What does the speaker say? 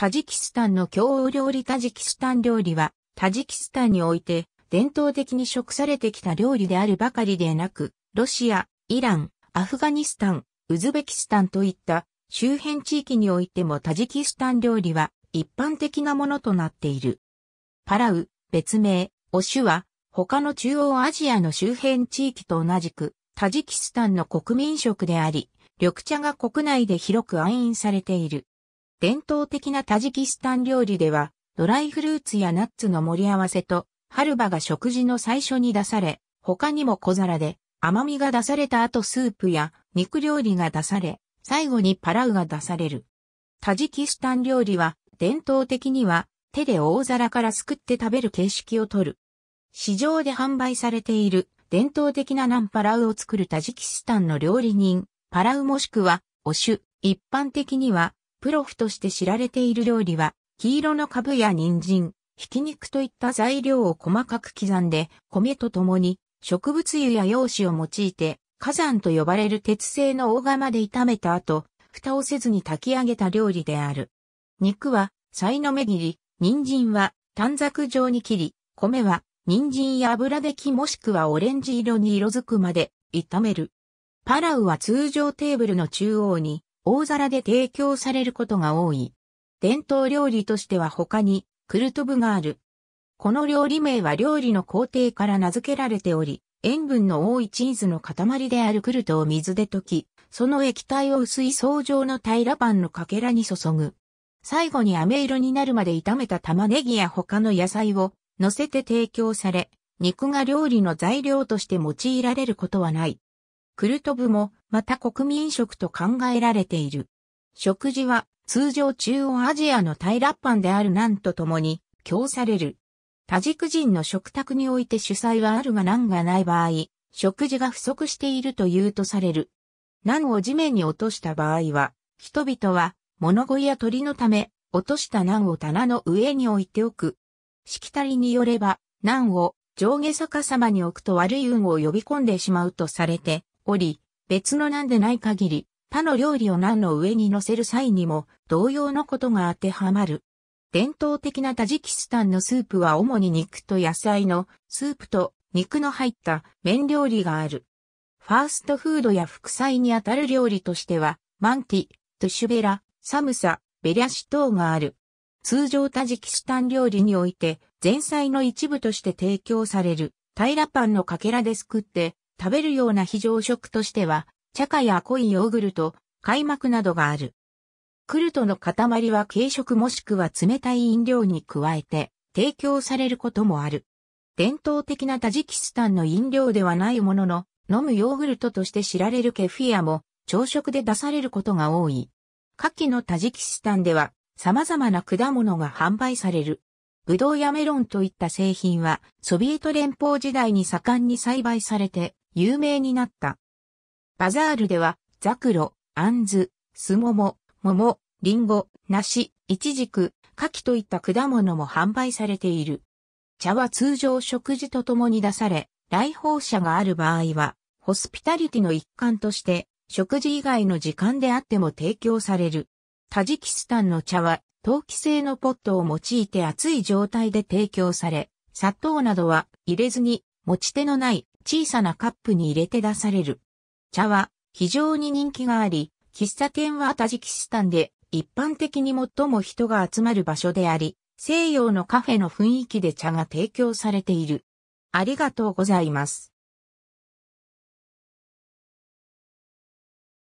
タジキスタンの郷土料理タジキスタン料理は、タジキスタンにおいて伝統的に食されてきた料理であるばかりでなく、ロシア、イラン、アフガニスタン、ウズベキスタンといった周辺地域においてもタジキスタン料理は一般的なものとなっている。パラウ、別名、オシュは、他の中央アジアの周辺地域と同じく、タジキスタンの国民食であり、緑茶が国内で広く暗飲されている。伝統的なタジキスタン料理では、ドライフルーツやナッツの盛り合わせと、ハルバが食事の最初に出され、他にも小皿で、甘みが出された後スープや肉料理が出され、最後にパラウが出される。タジキスタン料理は、伝統的には、手で大皿からすくって食べる形式をとる。市場で販売されている、伝統的なナンパラウを作るタジキスタンの料理人、パラウもしくは、お酒、一般的には、プロフとして知られている料理は、黄色の株や人参、ひき肉といった材料を細かく刻んで、米と共に植物油や用紙を用いて、火山と呼ばれる鉄製の大釜で炒めた後、蓋をせずに炊き上げた料理である。肉は、さいの目切り、人参は短冊状に切り、米は人参や油できもしくはオレンジ色に色づくまで炒める。パラウは通常テーブルの中央に大皿で提供されることが多い。伝統料理としては他に、クルトブがある。この料理名は料理の工程から名付けられており、塩分の多いチーズの塊であるクルトを水で溶き、その液体を薄い層状の平らパンのかけらに注ぐ。最後に飴色になるまで炒めた玉ねぎや他の野菜を乗せて提供され、肉が料理の材料として用いられることはない。クルトブもまた国民食と考えられている。食事は通常中央アジアのタイラッパンであるナンと共に供される。タジク人の食卓において主催はあるがナンがない場合、食事が不足していると言うとされる。ナンを地面に落とした場合は、人々は物乞いや鳥のため、落としたナンを棚の上に置いておく。しきたりによれば、ナンを上下逆さまに置くと悪い運を呼び込んでしまうとされて、おり、別の難でない限り、他の料理を難の上に乗せる際にも同様のことが当てはまる。伝統的なタジキスタンのスープは主に肉と野菜のスープと肉の入った麺料理がある。ファーストフードや副菜にあたる料理としては、マンティ、トゥシュベラ、サムサ、ベリャシ等がある。通常タジキスタン料理において、前菜の一部として提供される、タイラパンのかけらですくって、食べるような非常食としては、茶化や濃いヨーグルト、開幕などがある。クルトの塊は軽食もしくは冷たい飲料に加えて提供されることもある。伝統的なタジキスタンの飲料ではないものの、飲むヨーグルトとして知られるケフィアも朝食で出されることが多い。夏季のタジキスタンでは様々な果物が販売される。ブドウやメロンといった製品はソビエト連邦時代に盛んに栽培されて有名になった。バザールでは、ザクロ、アンズ、スモモ、桃、リンゴ、梨、イチジク、蠣といった果物も販売されている。茶は通常食事とともに出され、来訪者がある場合は、ホスピタリティの一環として、食事以外の時間であっても提供される。タジキスタンの茶は、陶器製のポットを用いて熱い状態で提供され、砂糖などは入れずに持ち手のない小さなカップに入れて出される。茶は非常に人気があり、喫茶店はタジキスタンで一般的に最も人が集まる場所であり、西洋のカフェの雰囲気で茶が提供されている。ありがとうございます。